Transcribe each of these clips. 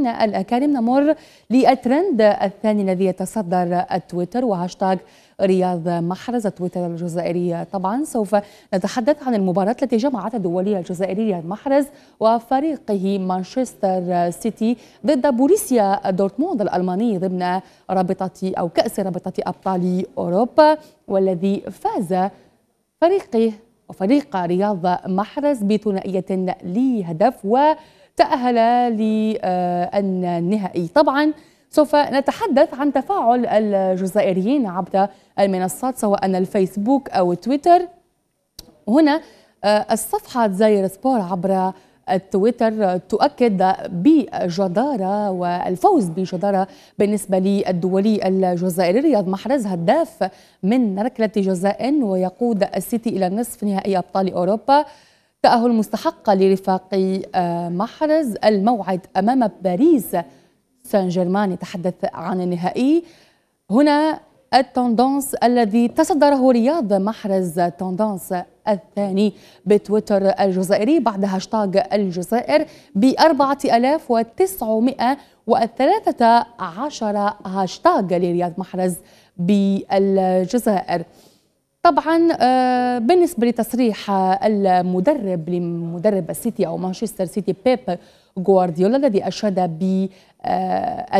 الأكارم نمر للترند الثاني الذي يتصدر التويتر وهاشتاغ رياض محرز تويتر الجزائري طبعا سوف نتحدث عن المباراة التي جمعت الدولية الجزائرية رياض محرز وفريقه مانشستر سيتي ضد بوريسيا دورتموند الألماني ضمن رابطة أو كأس رابطة أبطال أوروبا والذي فاز فريقه وفريق رياض محرز بثنائية لهدف و تأهل للنهائي طبعا سوف نتحدث عن تفاعل الجزائريين عبر المنصات سواء الفيسبوك أو تويتر هنا آه، الصفحة زاير سبور عبر التويتر تؤكد بجدارة والفوز بجدارة بالنسبة للدولي الجزائري رياض محرز هداف من ركلة جزاء ويقود السيتي إلى نصف نهائي أبطال أوروبا تأهل مستحق لرفاق آه، محرز الموعد أمام باريس سان جيرمان يتحدث عن النهائي هنا التوندونس الذي تصدره رياض محرز توندونس الثاني بتويتر الجزائري بعد هاشتاغ الجزائر ب 4913 هاشتاغ لرياض محرز بالجزائر طبعا آه، بالنسبه لتصريح آه، المدرب لمدرب السيتي او مانشستر سيتي بيب غوارديولا الذي اشاد باداء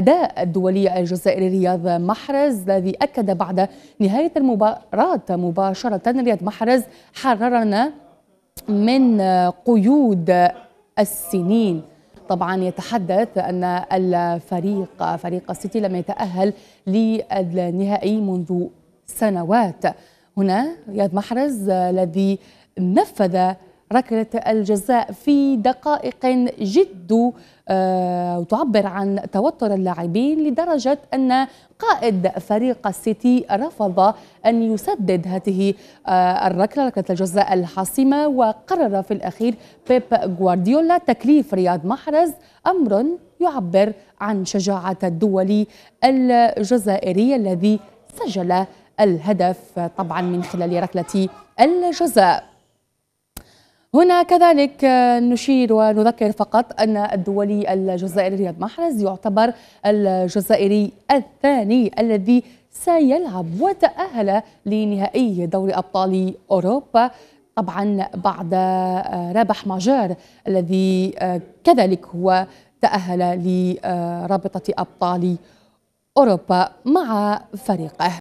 آه، الدولي الجزائري رياض محرز الذي اكد بعد نهايه المباراه مباشره رياض محرز حررنا من قيود السنين طبعا يتحدث ان الفريق فريق السيتي لم يتاهل للنهائي منذ سنوات هنا رياض محرز آه، الذي نفذ ركلة الجزاء في دقائق جد آه، تعبر عن توتر اللاعبين لدرجة أن قائد فريق السيتي رفض أن يسدد هذه آه، الركلة ركلة الجزاء الحاسمة وقرر في الأخير بيب غوارديولا تكليف رياض محرز أمر يعبر عن شجاعة الدولي الجزائري الذي سجل الهدف طبعا من خلال ركلة الجزاء هنا كذلك نشير ونذكر فقط أن الدولي الجزائري رياض محرز يعتبر الجزائري الثاني الذي سيلعب وتأهل لنهائي دوري أبطال أوروبا طبعا بعد رابح ماجار الذي كذلك هو تأهل لرابطة أبطال أوروبا مع فريقه